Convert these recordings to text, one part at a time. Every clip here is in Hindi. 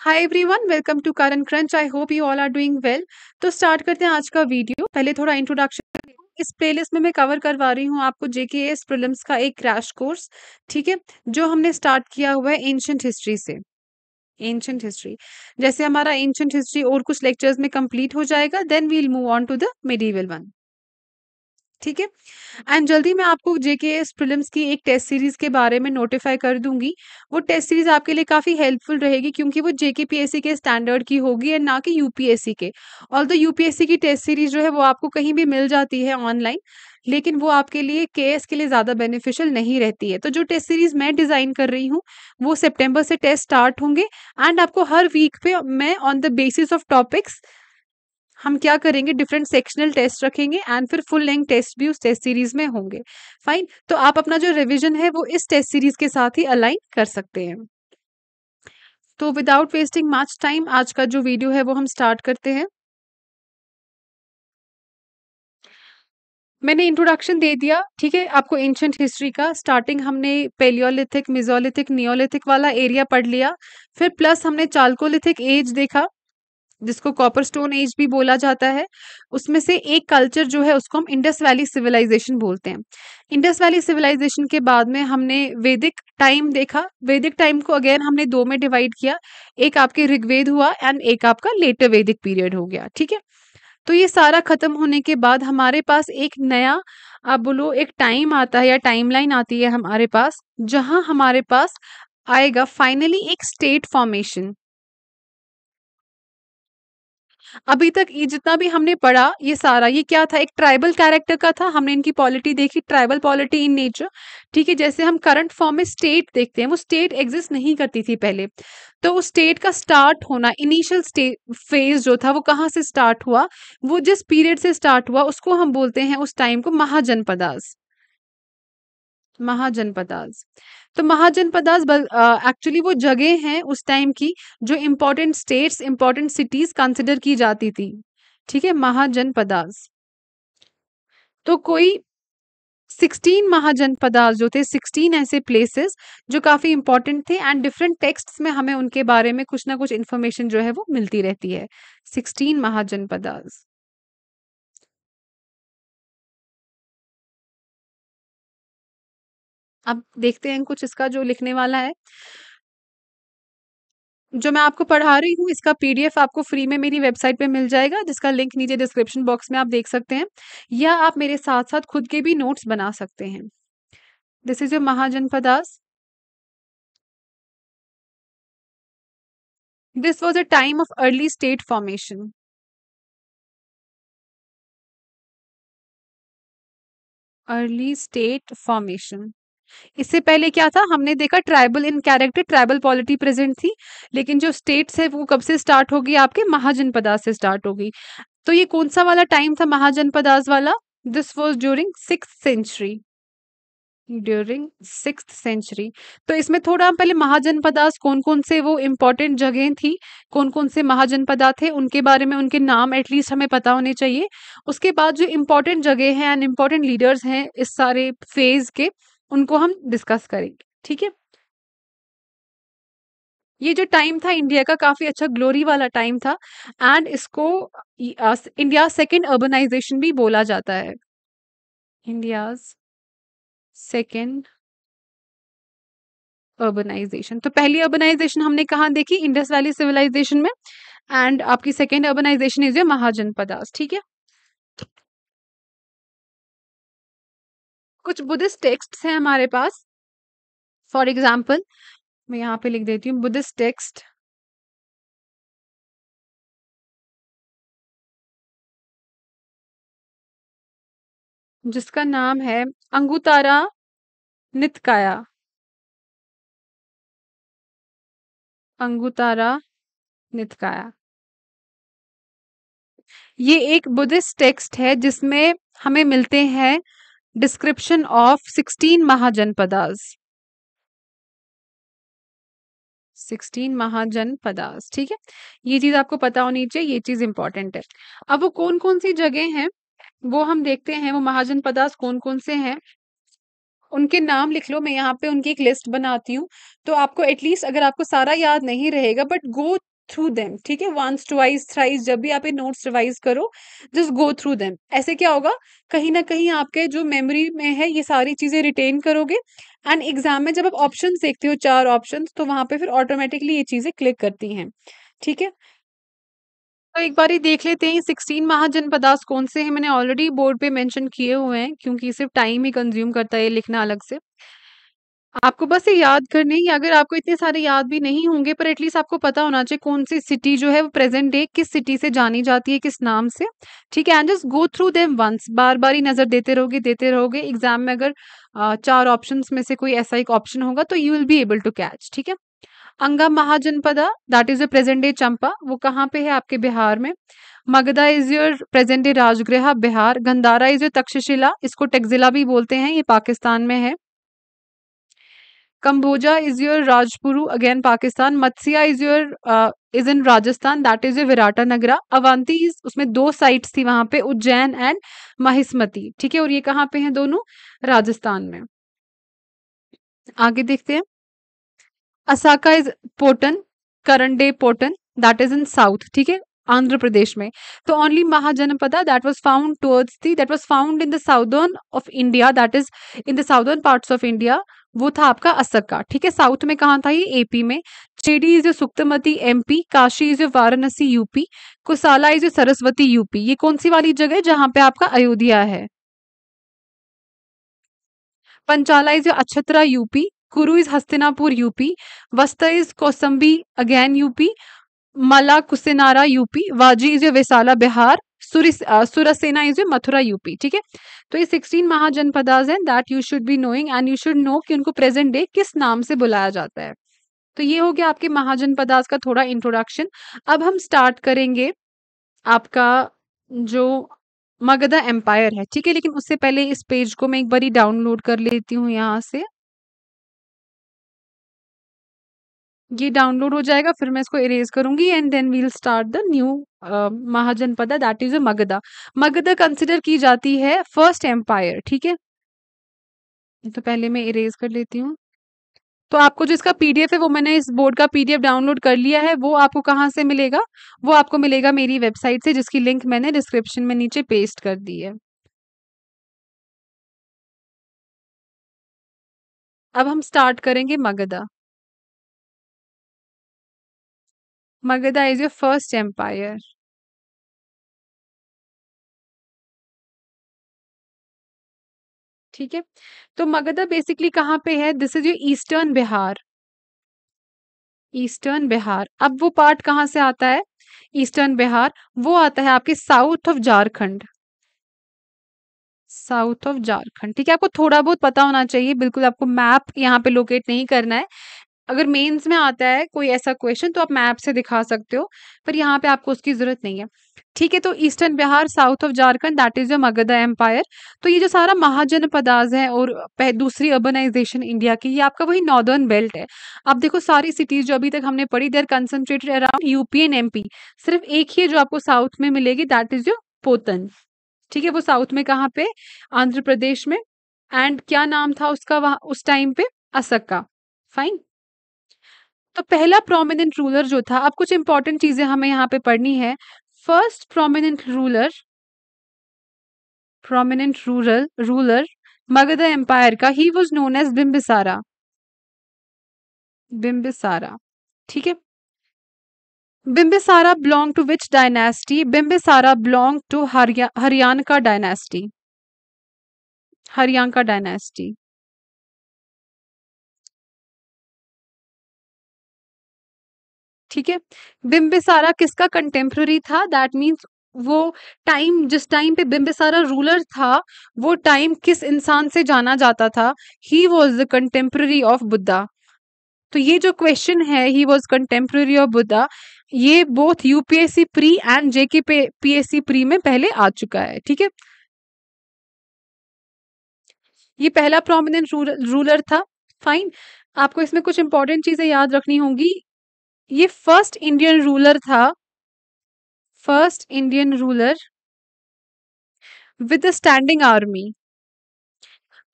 High everyone welcome to Current Crunch I hope you all are doing well तो स्टार्ट करते हैं आज का वीडियो पहले थोड़ा इंट्रोडक्शन इस प्लेलिस्ट में मैं कवर करवा रही हूँ आपको जेके एस प्रिलिम्स का एक क्रैश कोर्स ठीक है जो हमने स्टार्ट किया हुआ है एंशंट हिस्ट्री से एंशंट हिस्ट्री जैसे हमारा एंशंट हिस्ट्री और कुछ लेक्चर्स में कंप्लीट हो जाएगा then we'll move on to the medieval one ठीक है एंड जल्दी मैं आपको जेके एस प्रिलिम्स की एक टेस्ट सीरीज के बारे में नोटिफाई कर दूंगी वो टेस्ट सीरीज आपके लिए काफ़ी हेल्पफुल रहेगी क्योंकि वो जेके सी के स्टैंडर्ड की होगी एंड ना कि यूपीएससी के ऑल तो यूपीएससी की टेस्ट सीरीज जो है वो आपको कहीं भी मिल जाती है ऑनलाइन लेकिन वो आपके लिए एस के लिए ज़्यादा बेनिफिशियल नहीं रहती है तो जो टेस्ट सीरीज मैं डिज़ाइन कर रही हूँ वो सेप्टेम्बर से टेस्ट स्टार्ट होंगे एंड आपको हर वीक पे मैं on the basis of topics हम क्या करेंगे डिफरेंट सेक्शनल टेस्ट रखेंगे एंड फिर फुल लेंथ टेस्ट भी उस टेस्ट सीरीज में होंगे फाइन तो आप अपना जो रिविजन है वो इस टेस्ट सीरीज के साथ ही अलाइन कर सकते हैं तो विदाउट वेस्टिंग मच टाइम आज का जो वीडियो है वो हम स्टार्ट करते हैं मैंने इंट्रोडक्शन दे दिया ठीक है आपको एंशंट हिस्ट्री का स्टार्टिंग हमने पेलियोलिथिक मिजोलिथिक नियोलिथिक वाला एरिया पढ़ लिया फिर प्लस हमने चालकोलिथिक एज देखा जिसको कॉपर स्टोन एज भी बोला जाता है उसमें से एक कल्चर जो है उसको हम इंडस वैली सिविलाइजेशन बोलते हैं इंडस वैली सिविलाइजेशन के बाद में हमने वैदिक टाइम देखा वैदिक टाइम को अगेन हमने दो में डिवाइड किया एक आपके ऋग्वेद हुआ एंड एक आपका लेटर वैदिक पीरियड हो गया ठीक है तो ये सारा खत्म होने के बाद हमारे पास एक नया आप बोलो एक टाइम आता है या टाइमलाइन आती है हमारे पास जहां हमारे पास आएगा फाइनली एक स्टेट फॉर्मेशन अभी तक ये जितना भी हमने पढ़ा ये सारा ये क्या था एक ट्राइबल कैरेक्टर का था हमने इनकी पॉलिटी देखी ट्राइबल पॉलिटी इन नेचर ठीक है जैसे हम करंट फॉर्म में स्टेट देखते हैं वो स्टेट एग्जिस्ट नहीं करती थी पहले तो उस स्टेट का स्टार्ट होना इनिशियल फेज जो था वो कहाँ से स्टार्ट हुआ वो जिस पीरियड से स्टार्ट हुआ उसको हम बोलते हैं उस टाइम को महाजनपदास महाजनपदास तो महाजनपदास एक्चुअली वो जगह हैं उस टाइम की जो important states important cities consider की जाती थी ठीक है महाजनपदास तो कोई सिक्सटीन महाजनपदास जो थे सिक्सटीन ऐसे प्लेसेस जो काफी इंपॉर्टेंट थे एंड डिफरेंट टेक्स्ट में हमें उनके बारे में कुछ ना कुछ इन्फॉर्मेशन जो है वो मिलती रहती है सिक्सटीन महाजनपदास अब देखते हैं कुछ इसका जो लिखने वाला है जो मैं आपको पढ़ा रही हूँ इसका पीडीएफ आपको फ्री में मेरी वेबसाइट पे मिल जाएगा जिसका लिंक नीचे डिस्क्रिप्शन बॉक्स में आप देख सकते हैं या आप मेरे साथ साथ खुद के भी नोट्स बना सकते हैं this is your mahajanapadas this was a time of early state formation early state formation इससे पहले क्या था हमने देखा tribal in character tribal polity present थी लेकिन जो स्टेट्स है वो कब से स्टार्ट होगी आपके महाजनपदास से स्टार्ट होगी तो ये कौन सा वाला टाइम था महाजनपदास वाला this was during six century during six century तो इसमें थोड़ा पहले महाजनपदास कौन कौन से वो इम्पोर्टेंट जगह थी कौन कौन से महाजनपदा थे उनके बारे में उनके नाम एटलीस्ट हमें पता होने चाहिए उसके बाद जो इम्पोर्टेंट जगह हैं एंड इम्पोर्टेंट लीडर्स हैं इस सारे फेज के उनको हम डिस्कस करेंगे ठीक है ये जो टाइम था इंडिया का काफी अच्छा ग्लोरी वाला टाइम था एंड इसको इंडिया सेकेंड अर्बनाइजेशन भी बोला जाता है इंडिया सेकेंड अर्बनाइजेशन तो पहली अर्बनाइजेशन हमने कहा देखी इंडस वैली सिविलाइजेशन में एंड आपकी सेकेंड अर्बनाइजेशन इज ये महाजनपदास ठीक है कुछ बुद्धिस्ट टेक्स्ट हैं हमारे पास फॉर एग्जाम्पल मैं यहाँ पे लिख देती हूँ बुद्धिस्ट टेक्स्ट जिसका नाम है अंगुतारा नितकाया अंगुतारा नितकाया ये एक बुद्धिस्ट टेक्स्ट है जिसमें हमें मिलते हैं description of 16 Mahajanpadas. 16 महाजनपदास ठीक है ये चीज आपको पता होनी चाहिए ये चीज इंपॉर्टेंट है अब वो कौन कौन सी जगह हैं वो हम देखते हैं वो महाजन पदास कौन कौन से हैं उनके नाम लिख लो मैं यहाँ पे उनकी एक लिस्ट बनाती हूँ तो आपको एटलीस्ट अगर आपको सारा याद नहीं रहेगा बट गो थ्रू देम ठीक है वंस ट्वाइस थ्राइस जब भी आप ये नोट्स रिवाइज करो जस्ट गो थ्रू देम ऐसे क्या होगा कहीं ना कहीं आपके जो मेमोरी में है ये सारी चीजें रिटेन करोगे एंड एग्जाम में जब आप ऑप्शन देखते हो चार ऑप्शन तो वहां पे फिर ऑटोमेटिकली ये चीजें क्लिक करती हैं ठीक है तो एक बार ही देख लेते हैं सिक्सटीन महाजनपदास कौन से हैं मैंने ऑलरेडी बोर्ड पे मेंशन किए हुए हैं क्योंकि सिर्फ टाइम ही कंज्यूम करता है लिखना अलग से आपको बस ये याद करने ही अगर आपको इतने सारे याद भी नहीं होंगे पर एटलीस्ट आपको पता होना चाहिए कौन-सी सिटी जो है वो प्रेज़ेंट डे किस सिटी से जानी जाती है, किस नाम से। ठीक है? And just go through them once बार-बार ही नज़र देते रहोगे, देते रहोगे। एग्ज़ाम में अगर चार ऑप्शन में से कोई ऐसा एक ऑप्शन होगा तो you will be able to catch ठीक है? Anga mahajanapada that is your present day Champa वो कहाँ पे है आपके बिहार में। Magadha is your present day Rajgriha Bihar. Gandhara is your Takshashila इसको टेक्जिला भी बोलते हैं, ये पाकिस्तान में है। Kamboja is your Rajpuru again Pakistan Matsya is your is in Rajasthan that is your Virata Nagara Avanti उसमें दो साइट्स थी वहां पे उज्जैन एंड महिस्मती ठीक है और ये कहाँ पे है दोनों राजस्थान में आगे देखते हैं असाका इज पोटन करंडे Potana that is in south ठीक है आंध्र प्रदेश में तो only mahajanapada that was found towards the that was found in the southern of India that is in the southern parts of India वो था आपका असर का ठीक है साउथ में कहाँ था ये एपी में Chedi is your Suktimati MP Kashi is your Varanasi UP Kosala is your Saraswati UP ये कौन सी वाली जगह जहां पे आपका अयोध्या है Panchala is your Akshatara UP Kuru is Hastinapur UP वस्ता is Kausambi again UP Malla Kusinara UP Vajji is Vesali Bihar Surasena is Mathura UP ठीक है तो ये सिक्सटीन महाजनपदाज हैं that you should be knowing and you should know कि उनको प्रेजेंट डे किस नाम से बुलाया जाता है तो ये हो गया आपके महाजनपदाज का थोड़ा इंट्रोडक्शन अब हम स्टार्ट करेंगे आपका जो मगधा एम्पायर है ठीक है लेकिन उससे पहले इस पेज को मैं एक बारी डाउनलोड कर लेती हूँ यहाँ से ये डाउनलोड हो जाएगा फिर मैं इसको इरेज करूंगी and then we'll start the new mahajanapada that is Magadha Magadha consider की जाती है फर्स्ट एम्पायर ठीक है तो पहले मैं इरेज कर लेती हूँ तो आपको जो इसका पीडीएफ है वो मैंने इस बोर्ड का पीडीएफ डाउनलोड कर लिया है वो आपको कहाँ से मिलेगा वो आपको मिलेगा मेरी वेबसाइट से जिसकी लिंक मैंने डिस्क्रिप्शन में नीचे पेस्ट कर दी है अब हम स्टार्ट करेंगे Magadha Magadha is your first empire. ठीक है तो मगधा बेसिकली कहाँ पे है this is your eastern Bihar eastern Bihar अब वो पार्ट कहाँ से आता है ईस्टर्न बिहार वो आता है आपके south of Jharkhand south of Jharkhand ठीक है आपको थोड़ा बहुत पता होना चाहिए बिल्कुल आपको मैप यहाँ पे लोकेट नहीं करना है अगर मेंस में आता है कोई ऐसा क्वेश्चन तो आप मैप से दिखा सकते हो पर यहाँ पे आपको उसकी जरूरत नहीं है ठीक है तो eastern Bihar south of Jharkhand that is your Magadha empire तो ये जो सारा महाजन पदाज है और दूसरी अर्बनाइजेशन इंडिया की ये आपका वही नॉर्दर्न बेल्ट है अब देखो सारी सिटीज जो अभी तक हमने पढ़ी they're concentrated around UP and MP सिर्फ एक ही जो आपको साउथ में मिलेगी दैट इज योर पोतन ठीक है वो साउथ में कहाँ पे आंध्र प्रदेश में एंड क्या नाम था उसका वहां उस टाइम पे असक का फाइन तो पहला प्रोमिनेंट रूलर जो था अब कुछ इंपॉर्टेंट चीजें हमें यहाँ पे पढ़नी है first prominent ruler prominent rural ruler Magadha empire का ही was known as Bimbisara Bimbisara ठीक है Bimbisara belong to which dynasty Bimbisara belong to Haryana का डायनेस्टी हरियाणा का डायनेस्टी ठीक है बिम्बिसारा किसका कंटेम्प्रेरी था दैट मीन्स वो टाइम जिस टाइम पे बिम्बिसारा रूलर था वो टाइम किस इंसान से जाना जाता था he was the contemporary of Buddha तो ये जो क्वेश्चन है he was contemporary of Buddha ये both UPSC pre and JK पे पीएससी प्री में पहले आ चुका है ठीक है ये पहला प्रोमिनेंट रूलर था फाइन आपको इसमें कुछ इंपॉर्टेंट चीजें याद रखनी होंगी ये फर्स्ट इंडियन रूलर था first Indian ruler with standing army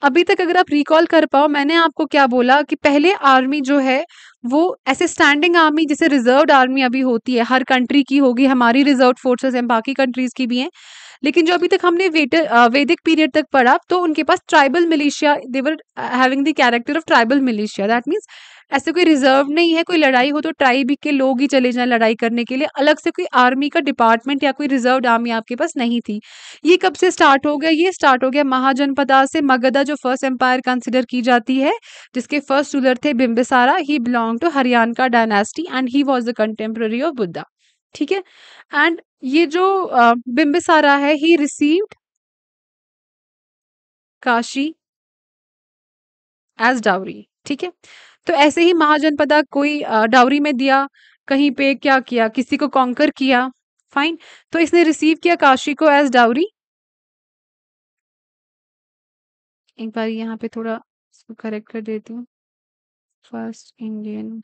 अभी तक अगर आप रिकॉल कर पाओ मैंने आपको क्या बोला कि पहले आर्मी जो है वो ऐसे स्टैंडिंग आर्मी जैसे रिजर्व आर्मी अभी होती है हर कंट्री की होगी हमारी रिजर्व फोर्सेस हैं बाकी कंट्रीज की भी हैं लेकिन जो अभी तक हमने वैदिक पीरियड तक पढ़ा तो उनके पास tribal militia they were having the character of tribal militia that means ऐसे कोई रिजर्व नहीं है कोई लड़ाई हो तो ट्राइब के लोग ही चले जाएं लड़ाई करने के लिए अलग से कोई आर्मी का डिपार्टमेंट या कोई रिजर्व आर्मी आपके पास नहीं थी ये कब से स्टार्ट हो गया ये स्टार्ट हो गया महाजनपदा से मगधा जो फर्स्ट एम्पायर कंसिडर की जाती है जिसके फर्स्ट रूलर थे Bimbisara he belong to Haryana dynasty and he was the contemporary of Buddha ठीक है एंड ये जो बिम्बिसारा है he received Kashi as dowry ठीक है तो ऐसे ही महाजनपदा कोई डाउरी में दिया कहीं पे क्या किया किसी को कॉन्कर किया फाइन तो इसने रिसीव किया काशी को एज डाउरी एक बार यहाँ पे थोड़ा इसको करेक्ट कर देती हूँ फर्स्ट इंडियन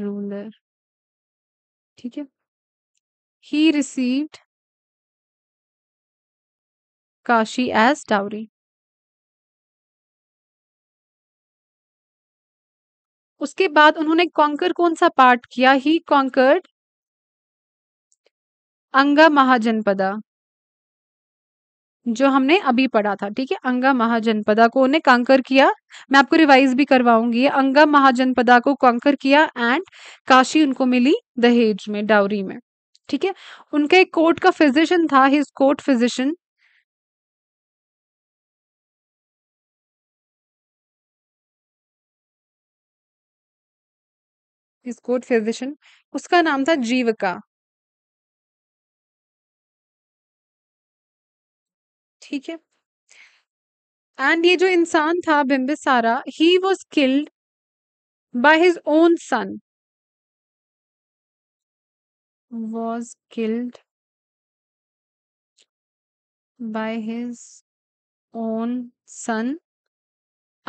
रूलर ठीक है he received Kashi as dowry उसके बाद उन्होंने कॉन्कर कौन सा पार्ट किया ही कॉन्कर्ड अंगा महाजनपदा जो हमने अभी पढ़ा था ठीक है अंगा महाजनपदा को उन्हें कांकर किया मैं आपको रिवाइज भी करवाऊंगी अंगा महाजनपदा को कांकर किया एंड काशी उनको मिली दहेज में डाउरी में ठीक है उनका एक कोर्ट का फिजिशियन था his court physician this court physician उसका नाम था जीविका ठीक है एंड ये जो इंसान था Bimbisara he was killed by his own son was killed by his own son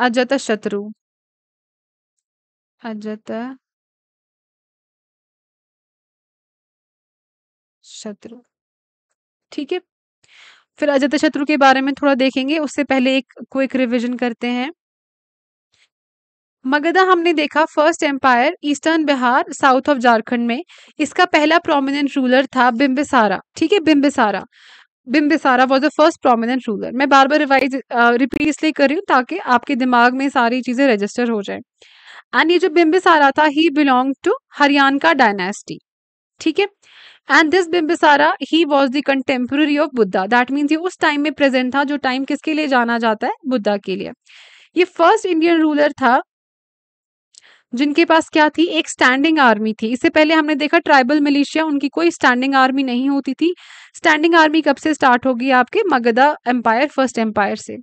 Ajatashatru Ajatashatru ठीक है फिर अजत शत्रु के बारे में थोड़ा देखेंगे उससे पहले एक क्विक रिवीजन करते हैं मगधा हमने देखा first empire eastern Bihar south of Jharkhand में इसका पहला प्रोमिनेंट रूलर था बिम्बिसारा ठीक है Bimbisara Bimbisara was the first prominent ruler मैं बार बार रिवाइज रिपीट इसलिए कर रही हूँ ताकि आपके दिमाग में सारी चीजें रजिस्टर हो जाए एंड ये जो बिम्बिसारा था he belong to Haryana dynasty ठीक है and this Bimbisara he was the contemporary of Buddha that means ये उस टाइम में प्रेजेंट था जो टाइम किसके लिए जाना जाता है बुद्धा के लिए ये फर्स्ट इंडियन रूलर था जिनके पास क्या थी एक स्टैंडिंग आर्मी थी इससे पहले हमने देखा ट्राइबल मिलिशिया उनकी कोई स्टैंडिंग आर्मी नहीं होती थी स्टैंडिंग आर्मी कब से स्टार्ट होगी आपके मगधा एम्पायर फर्स्ट एम्पायर से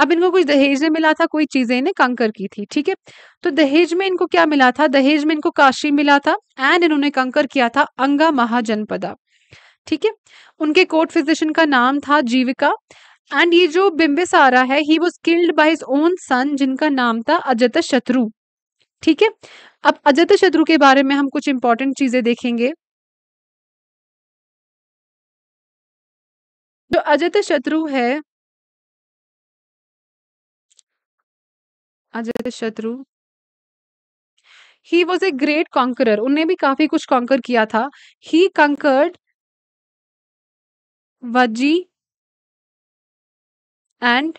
अब इनको कुछ दहेज में मिला था कोई चीजें इन्हें कंकर की थी ठीक है तो दहेज में इनको क्या मिला था दहेज में इनको काशी मिला था एंड इन्होंने कंकर किया था अंगा महाजनपदा ठीक है उनके कोर्ट फिजिशियन का नाम था जीविका एंड ये जो रहा है he was killed by his own son जिनका नाम था अजत शत्रु ठीक है अब अजत शत्रु के बारे में हम कुछ इंपॉर्टेंट चीजें देखेंगे जो अजत शत्रु है Ajatashatru he was a great conqueror उनने भी काफी कुछ कॉन्कर किया था ही कंकर्ड वजी एंड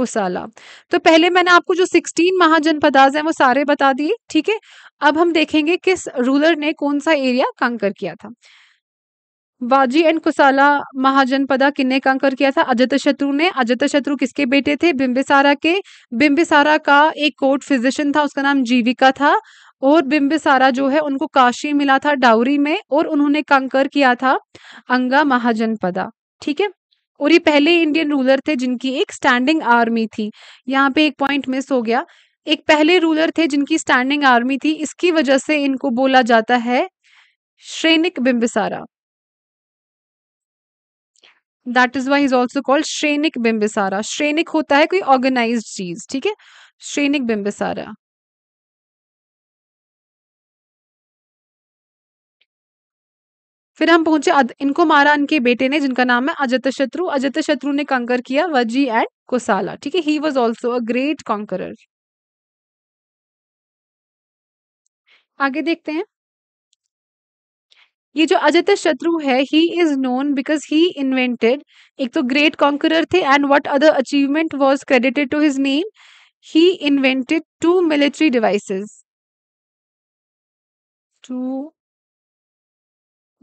कुसाला तो पहले मैंने आपको जो 16 महाजनपदाज हैं वो सारे बता दिए ठीक है अब हम देखेंगे किस रूलर ने कौन सा एरिया कंकर किया था वाजी एंड कुसाला महाजनपदा किन्ने का अंकुर किया था अजत शत्रु ने अजत शत्रु किसके बेटे थे बिंबिसारा के बिंबिसारा का एक कोर्ट फिजिशियन था उसका नाम जीविका था और बिंबिसारा जो है उनको काशी मिला था डाउरी में और उन्होंने कंकर किया था अंगा महाजनपदा ठीक है और ये पहले इंडियन रूलर थे जिनकी एक स्टैंडिंग आर्मी थी यहाँ पे एक पॉइंट मिस हो गया एक पहले रूलर थे जिनकी स्टैंडिंग आर्मी थी इसकी वजह से इनको बोला जाता है Shrenik Bimbisara that is why is also called Shrenik Bimbisara Shrenik होता है कोई ऑर्गेनाइज चीज ठीक है श्रेणिक बिंबिसारा फिर हम पहुंचे इनको मारा इनके बेटे ने जिनका नाम है अजत शत्रु अजत शत्रु ने कंकर किया वजी एंड कोसाला ठीक है he was also a great conqueror आगे देखते हैं ये जो अजित शत्रु है he is known because he invented एक तो ग्रेट कॉन्करर थे and what other achievement was credited to his name he invented two military devices two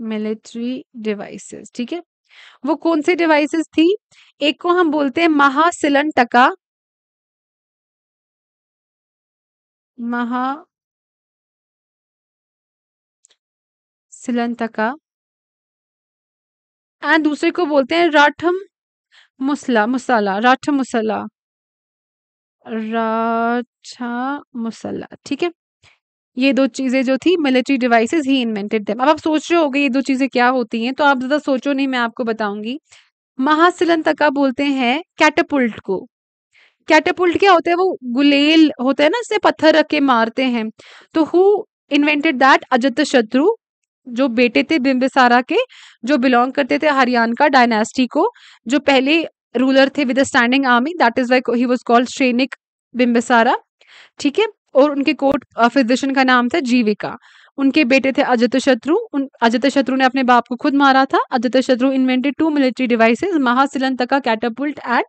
military devices ठीक है वो कौन से डिवाइसेस थी एक को हम बोलते हैं महासिलन टका महा सिलंतका एंड दूसरे को बोलते हैं राठम मुसला मसाला राठम मुसला राठा मुसला ठीक है ये दो चीजें जो थी मिलिट्री डिवाइसेस ही इन्वेंटेड थे अब आप सोच रहे हो ये दो चीजें क्या होती हैं तो आप ज्यादा सोचो नहीं मैं आपको बताऊंगी महासिलंतका बोलते हैं कैटापुल्ट को कैटापुल्ट क्या होता है वो गुलेल होता है ना इससे पत्थर रख के मारते हैं तो हु इन्वेंटेड दैट अजत शत्रु जो बेटे थे बिम्बिसारा के जो बिलोंग करते थे हरियाणा डायनेस्टी को जो पहले रूलर थे with standing army that is why he was called Shrenik Bimbisara ठीक है और उनके कोर्ट फिजिशियन का नाम था जीविका उनके बेटे थे अजित शत्रु उन अजित शत्रु ने अपने बाप को खुद मारा था Ajatashatru invented two military devices Mahasilakantaka catapult and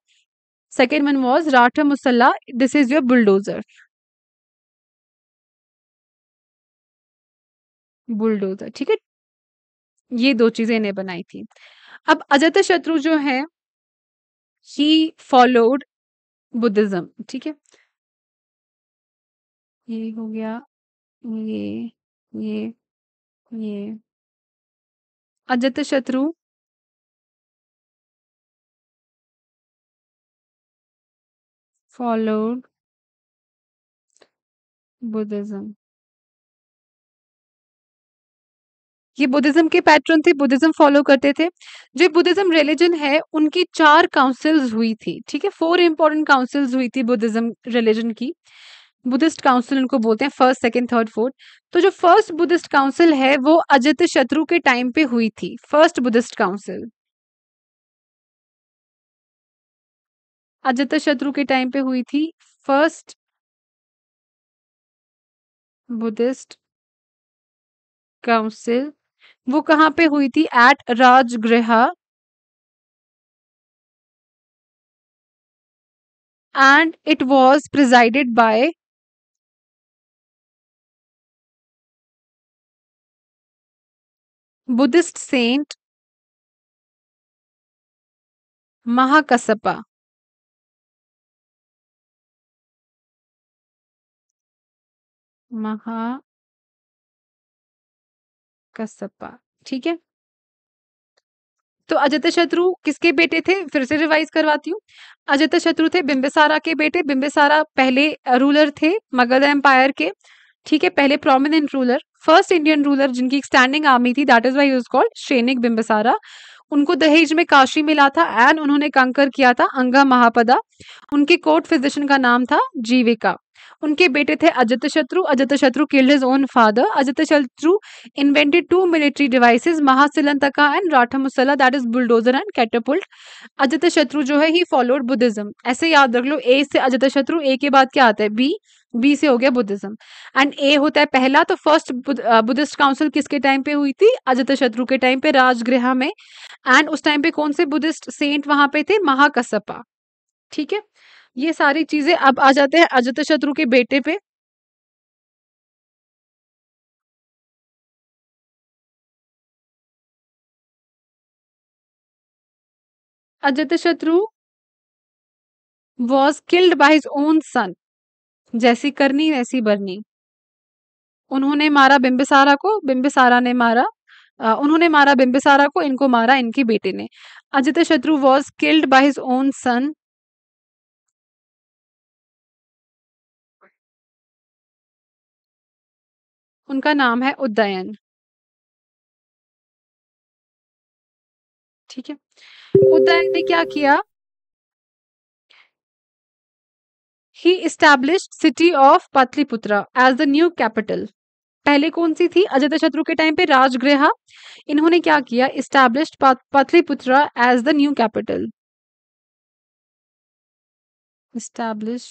second one was Rathamusala this is your bulldozer bulldozer ठीक है ये दो चीजें इन्हें बनाई थी अब अजत शत्रु जो है ही फॉलोड बुद्धिज्म ठीक है ये हो गया ये ये ये अजत शत्रु फॉलोड बुद्धिज्म ये बुद्धिज्म के पैटर्न थे बुद्धिज्म फॉलो करते थे जो बुद्धिज्म रिलीजन है उनकी चार काउंसिल्स हुई थी ठीक है फोर इंपॉर्टेंट काउंसिल्स हुई थी बुद्धिज्म रिलीजन की बुद्धिस्ट काउंसिल उनको बोलते हैं फर्स्ट सेकंड थर्ड फोर्थ तो जो फर्स्ट बुद्धिस्ट काउंसिल है वो अजित शत्रु के टाइम पे हुई थी first Buddhist council Ajatashatru के टाइम पे हुई थी फर्स्ट बुद्धिस्ट काउंसिल वो कहाँ पे हुई थी at Rajgriha and it was presided by Buddhist saint Mahakasyapa Mahakasyapa ठीक है तो अजत शत्रु किसके बेटे थे फिर से रिवाइज करवाती हूँ अजत शत्रु थे बिंबिसारा के बेटे बिंबिसारा पहले रूलर थे मगध एम्पायर के ठीक है पहले prominent ruler first Indian ruler जिनकी स्टैंडिंग आर्मी थी that is why use called Shrenik Bimbisara उनको दहेज में काशी मिला था एंड उन्होंने कंकर किया था अंगा महापदा उनके कोर्ट फिजिशियन का नाम था जीविका उनके बेटे थे Ajit Ajatashatru Ajatashatru killed his own father Ajatashatru invented two military devices Mahasilakantaka and Rathamusala that is bulldozer and catapult Ajatashatru जो है ही फॉलोड बुद्धिज्म ऐसे याद रख लो ए से अजित शत्रु ए के बाद क्या आता है बी बी से हो गया बुद्धिज्म एंड ए होता है पहला तो फर्स्ट बुद्धिस्ट काउंसिल किसके टाइम पे हुई थी अजत शत्रु के टाइम पे राजगृह में एंड उस टाइम पे कौन से बुद्धिस्ट सेंट वहां पे थे महाकसपा ठीक है ये सारी चीजें अब आ जाते हैं अजत शत्रु के बेटे पे Ajatashatru was killed by his own son जैसी करनी वैसी बरनी उन्होंने मारा बिंबिसारा को बिंबिसारा ने मारा आ, उन्होंने मारा बिंबिसारा को इनको मारा इनके बेटे ने Ajatashatru was killed by his own son उनका नाम है उदयन ठीक है उदयन ने क्या किया he establish city of Pataliputra as the new capital पहले कौन सी थी अजय शत्रु के टाइम पे राजगृह इन्होंने क्या किया establish Pataliputra as the new capital establish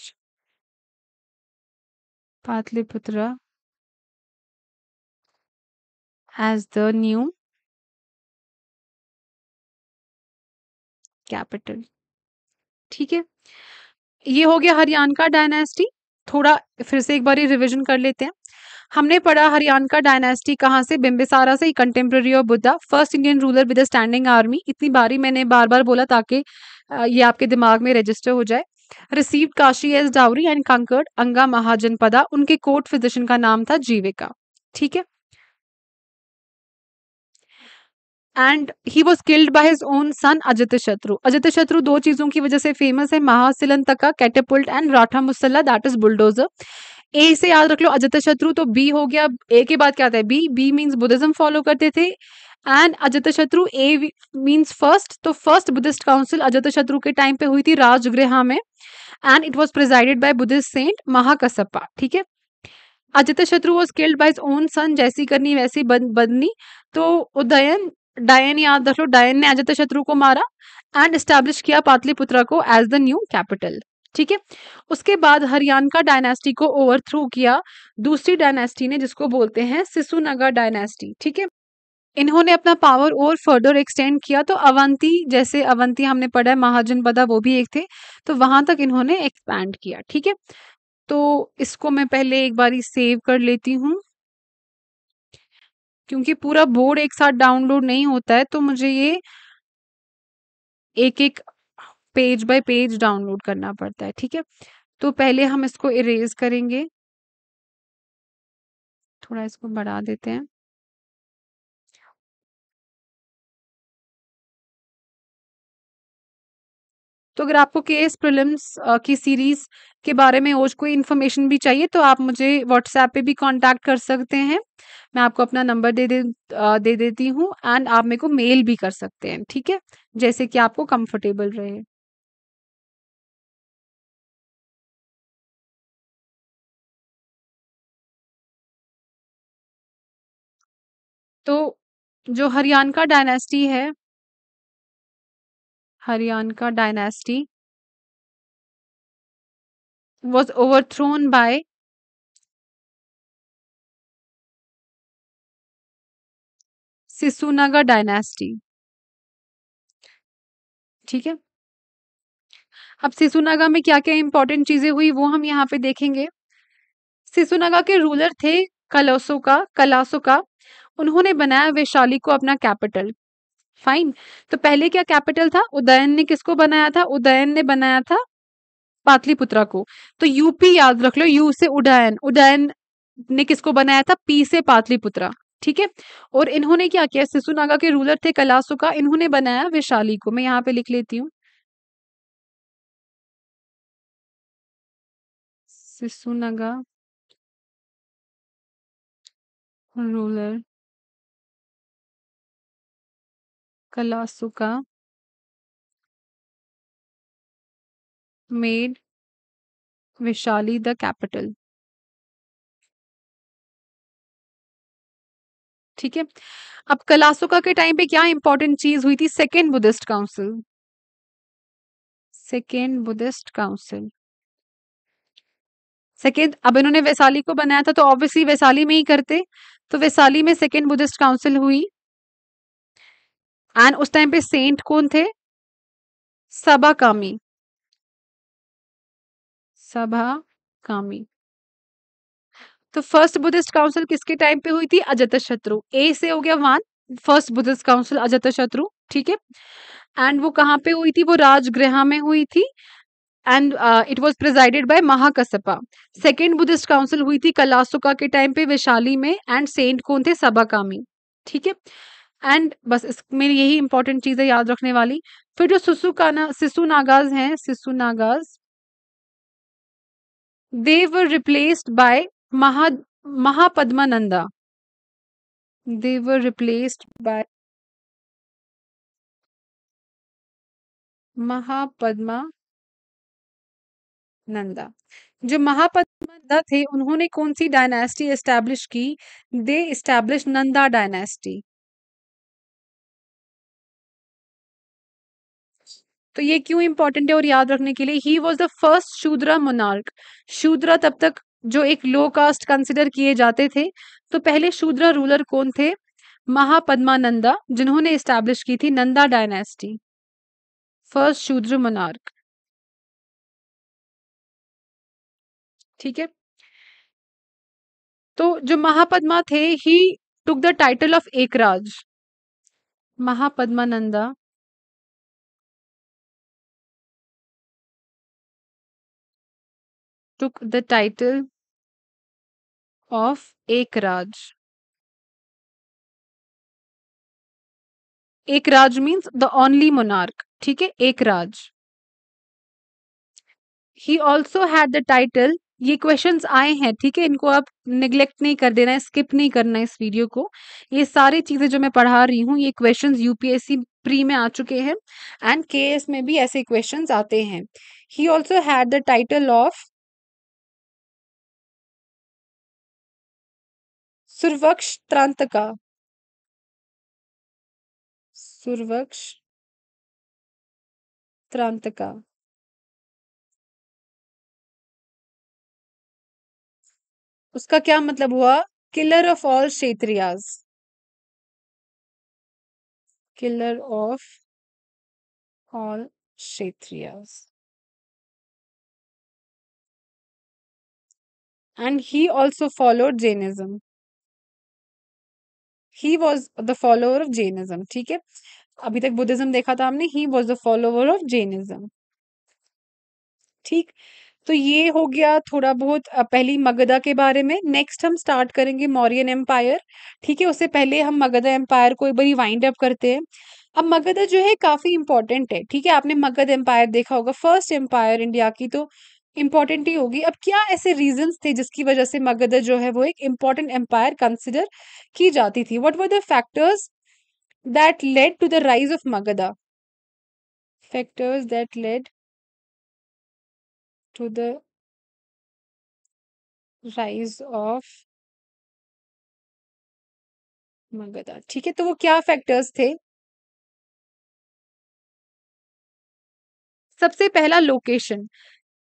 Patliputra as the new capital ठीक है ये हो गया हरियाणा डायनेस्टी थोड़ा फिर से एक बार रिविजन कर लेते हैं हमने पढ़ा हरियाणा का डायनेस्टी कहाँ से बिम्बिसारा से contemporary of Buddha first Indian ruler with standing army इतनी बारी मैंने बार बार बोला ताकि ये आपके दिमाग में रजिस्टर हो जाए receive Kashi as dowry and conquered Anga mahajanapada उनके कोर्ट फिजिशियन का नाम था जीविका ठीक है and he was killed by his own son Ajatashatru Ajit शत्रु दो चीजों की वजह से फेमस है महासिलन तक का catapult and Rathamusala that is bulldozer A से याद रख लो अजित शत्रु तो बी हो गया ए के बाद क्या आता है B B means Buddhism follow करते थे and Ajatashatru A means first तो first Buddhist council Ajatashatru के टाइम पे हुई थी राजगृह में and it was presided by Buddhist saint Mahakasyapa ठीक है Ajatashatru was killed by own son जैसी करनी वैसी बदनी तो उदयन डायन याद रख लो डायन ने अजत शत्रु को मारा एंड एस्टेब्लिश किया पाटलिपुत्रा को एज द न्यू कैपिटल ठीक है उसके बाद हरियाणा डायनेस्टी को ओवर थ्रू किया दूसरी डायनेस्टी ने जिसको बोलते हैं सिसुनगर डायनेस्टी ठीक है इन्होंने अपना पावर और फर्दर एक्सटेंड किया तो अवंती जैसे अवंती हमने पढ़ा है महाजन बदा वो भी एक थे तो वहां तक इन्होंने एक्सपैंड किया ठीक है तो इसको मैं पहले एक बारी सेव कर लेती हूँ क्योंकि पूरा बोर्ड एक साथ डाउनलोड नहीं होता है तो मुझे ये एक एक पेज बाय पेज डाउनलोड करना पड़ता है ठीक है तो पहले हम इसको इरेज करेंगे थोड़ा इसको बढ़ा देते हैं तो अगर आपको के एस प्रिलिम्स की सीरीज के बारे में और कोई इन्फॉर्मेशन भी चाहिए तो आप मुझे व्हाट्सएप पे भी कांटेक्ट कर सकते हैं मैं आपको अपना नंबर दे दे दे देती हूँ एंड आप मेरे को मेल भी कर सकते हैं ठीक है जैसे कि आपको कंफर्टेबल रहे तो जो हरियाणा डायनेस्टी है Haryanka dynasty was overthrown by Shishunaga dynasty ठीक है अब सिसुनागा में क्या क्या इंपॉर्टेंट चीजें हुई वो हम यहाँ पे देखेंगे सिसुनागा के रूलर थे कलासो का कलासो का उन्होंने बनाया वैशाली को अपना कैपिटल फाइन तो पहले क्या कैपिटल था उदयन ने किसको बनाया था उदयन ने बनाया था पाटलिपुत्रा को तो यूपी याद रख लो यू से उदयन उदयन ने किसको बनाया था पी से पाटलिपुत्रा ठीक है और इन्होंने क्या किया सिसुनागा के रूलर थे कलासुका इन्होंने बनाया वैशाली को मैं यहाँ पे लिख लेती हूँ Shishunaga ruler Kalasuka made Vishali the capital. ठीक है अब कलासुका के टाइम पे क्या इंपॉर्टेंट चीज हुई थी second Buddhist council second Buddhist council second अब इन्होंने वैशाली को बनाया था तो ऑब्वियसली वैशाली में ही करते तो वैशाली में सेकेंड बुद्धिस्ट काउंसिल हुई एंड उस टाइम पे सेंट कौन थे सभा कामी सभा कामी तो फर्स्ट बुद्धिस्ट काउंसिल किसके टाइम पे हुई थी अजत शत्रु ए से हो गया one first Buddhist council Ajatashatru ठीक है एंड वो कहाँ पे हुई थी वो राजगृह में हुई थी and it was presided by Mahakassapa second Buddhist council हुई थी कलासुका के टाइम पे वैशाली में एंड सेंट कौन थे सबाकामी ठीक है एंड बस इसमें यही इंपॉर्टेंट चीज है याद रखने वाली फिर जो सुसु का ना सिसु नागाज हैं Shishunagas they were replaced by Maha Mahapadmananda they were replaced by Mahapadma Nanda जो महापद्मानंदा थे उन्होंने कौन सी डायनेस्टी एस्टैब्लिश की दे एस्टैब्लिश नंदा डायनेस्टी तो ये क्यों इंपॉर्टेंट है और याद रखने के लिए he was the first Shudra monarch Shudra तब तक जो एक लो कास्ट कंसिडर किए जाते थे तो पहले शूद्रा रूलर कौन थे महापद्मानंदा जिन्होंने स्टैब्लिश की थी Nanda dynasty first Shudra monarch ठीक है तो जो महापद्मा थे he took the title of Ekaraj Mahapadmananda took the title of Ekraj. Ekraj means the only monarch. ठीक है Ekraj. He also had the title. ये क्वेश्चंस आए हैं ठीक है इनको आप निग्लेक्ट नहीं कर देना है स्किप नहीं करना है इस वीडियो को ये सारी चीजें जो मैं पढ़ा रही हूँ ये क्वेश्चंस यूपीएससी प्री में आ चुके हैं एंड केएस में भी ऐसे क्वेश्चंस आते हैं he also had the title of Sarvaksha का सुरवक्ष त्रांतका उसका क्या मतलब हुआ killer of all Kshatriyas killer of all Kshatriyas and he also followed Jainism he was the follower of Jainism ठीक है अभी तक बुद्धिज्म देखा था हमने he was the follower of Jainism ठीक तो ये हो गया थोड़ा बहुत पहली मगधा के बारे में नेक्स्ट हम स्टार्ट करेंगे मौर्यन एम्पायर ठीक है उससे पहले हम मगधा एम्पायर को एक बार वाइंड अप करते हैं अब मगधा जो है काफी इंपॉर्टेंट है ठीक है आपने मगध एम्पायर देखा होगा फर्स्ट एम्पायर इंडिया की तो इम्पॉर्टेंट ही होगी अब क्या ऐसे रीजंस थे जिसकी वजह से मगध जो है वो एक इम्पॉर्टेंट एम्पायर कंसिडर की जाती थी what were the factors that led to the rise of Magadha factors that led to the rise of Magadha ठीक है तो वो क्या फैक्टर्स थे सबसे पहला location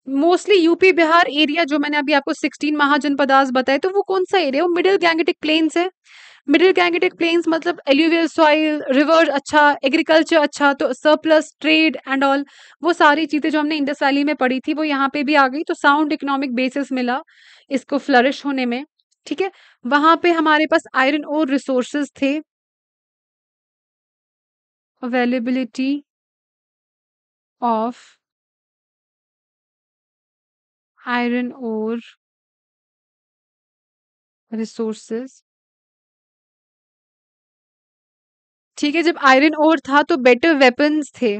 mostly UP Bihar area जो मैंने अभी आपको सिक्सटीन महाजनपदास बताए तो वो कौन सा एरिया वो मिडिल गैंगेटिक प्लेन्स है मिडिल गैंगेटिक प्लेन्स मतलब एल्यूवियल सॉइल रिवर अच्छा एग्रीकल्चर अच्छा तो सरप्लस ट्रेड एंड ऑल वो सारी चीज़ें जो हमने इंडस वैली में पढ़ी थी वो यहाँ पे भी आ गई तो साउंड इकोनॉमिक बेसिस मिला इसको फ्लरिश होने में ठीक है वहाँ पे हमारे पास आयरन और रिसोर्सेज थे अवेलेबिलिटी ऑफ आयरन और रिसोर्सेज ठीक है जब आयरन और था तो better weapons 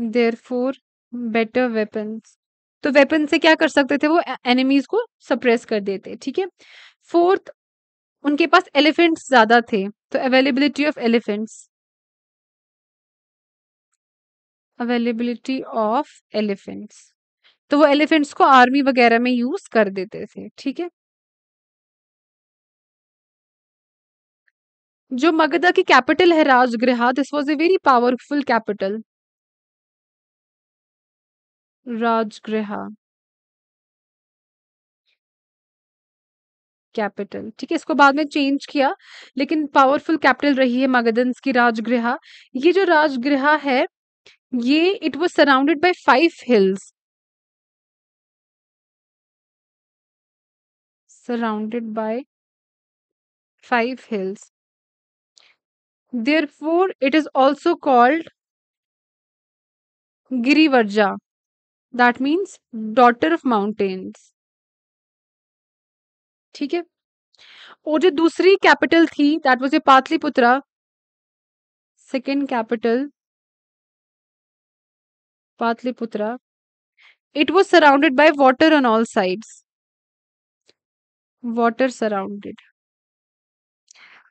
therefore better बेटर वेपन्स तो वेपन से क्या कर सकते थे वो एनिमीज को सप्रेस कर देते ठीक है फोर्थ उनके पास एलिफेंट्स ज्यादा थे तो availability of elephants availability of elephants तो वो एलिफेंट्स को आर्मी वगैरह में यूज़ कर देते थे, ठीक है? जो मगधा की कैपिटल है Rajagriha this was a very powerful capital. Rajagriha. Capital, ठीक है? इसको बाद में चेंज किया, लेकिन पावरफुल कैपिटल रही है मगधंस की राजगृह। ये जो राजगृह है, ये it was surrounded by five hills surrounded by five hills. Therefore, it is also called Girivarja, that means daughter of mountains. ठीक है और जो दूसरी कैपिटल थी that was a Pataliputra second capital Pataliputra it was surrounded by water on all sides water surrounded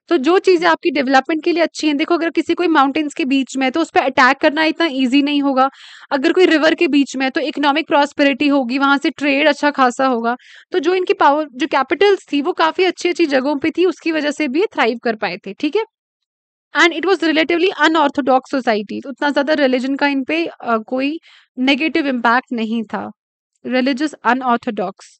तो जो चीजें आपकी डेवलपमेंट के लिए अच्छी हैं देखो अगर किसी कोई माउंटेन्स के बीच में है तो उस पर अटैक करना इतना इजी नहीं होगा अगर कोई रिवर के बीच में है तो इकोनॉमिक प्रॉस्पेरिटी होगी वहां से ट्रेड अच्छा खासा होगा तो जो इनकी पावर जो कैपिटल्स थी वो काफी अच्छी अच्छी जगहों पे थी उसकी वजह से भी थ्राइव कर पाए थे ठीक है and it was relatively unorthodox society उतना ज्यादा रिलीजन का इन पे कोई नेगेटिव इम्पैक्ट नहीं था religious unorthodox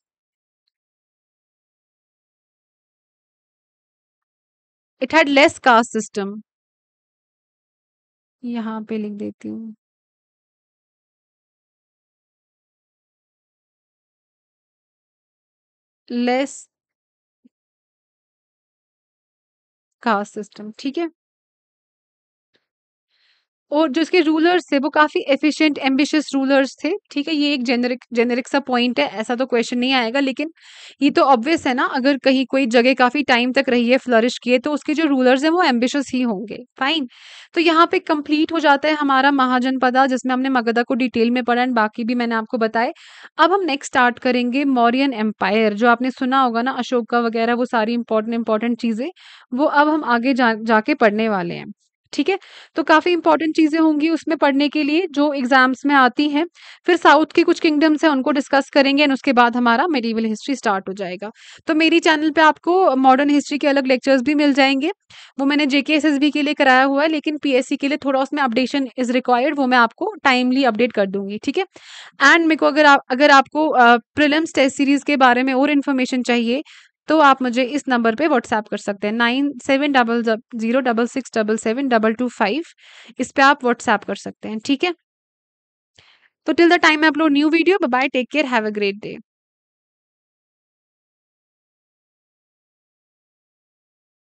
it had less caste system यहाँ पे लिख देती हूँ लेस कास्ट सिस्टम ठीक है और जो इसके रूलर्स थे वो काफ़ी एफिशिएंट एम्बिशियस रूलर्स थे ठीक है ये एक जेनरिक जेनरिक सा पॉइंट है ऐसा तो क्वेश्चन नहीं आएगा लेकिन ये तो ऑब्वियस है ना अगर कहीं कोई जगह काफ़ी टाइम तक रही है फ्लरिश किए तो उसके जो रूलर्स हैं वो एम्बिशियस ही होंगे फाइन तो यहाँ पे कंप्लीट हो जाता है हमारा महाजनपदा जिसमें हमने मगधा को डिटेल में पढ़ा एंड बाकी भी मैंने आपको बताए अब हम नेक्स्ट स्टार्ट करेंगे मौर्यन एम्पायर जो आपने सुना होगा ना अशोका वगैरह वो सारी इंपॉर्टेंट इंपॉर्टेंट चीज़ें वो अब हम आगे जा जाके पढ़ने वाले हैं ठीक है तो काफी इंपॉर्टेंट चीजें होंगी उसमें पढ़ने के लिए जो एग्जाम्स में आती हैं फिर साउथ की कुछ किंगडम्स हैं उनको डिस्कस करेंगे एंड उसके बाद हमारा मेडिवल हिस्ट्री स्टार्ट हो जाएगा तो मेरी चैनल पे आपको मॉडर्न हिस्ट्री के अलग लेक्चर्स भी मिल जाएंगे वो मैंने बी के लिए कराया हुआ है लेकिन सी के लिए थोड़ा उसमें अपडेशन इज रिक्वायर्ड वो मैं आपको टाइमली अपडेट कर दूंगी ठीक है एंड मेरे को अगर आप अगर आपको प्रिलिम्स टेस्ट सीरीज के बारे में और इन्फॉर्मेशन चाहिए तो आप मुझे इस नंबर पे व्हाट्सएप कर सकते हैं nine seven double zero double six double seven double two five इस पर आप व्हाट्सएप कर सकते हैं ठीक है तो टिल द टाइम आप upload new video bye take care have a great day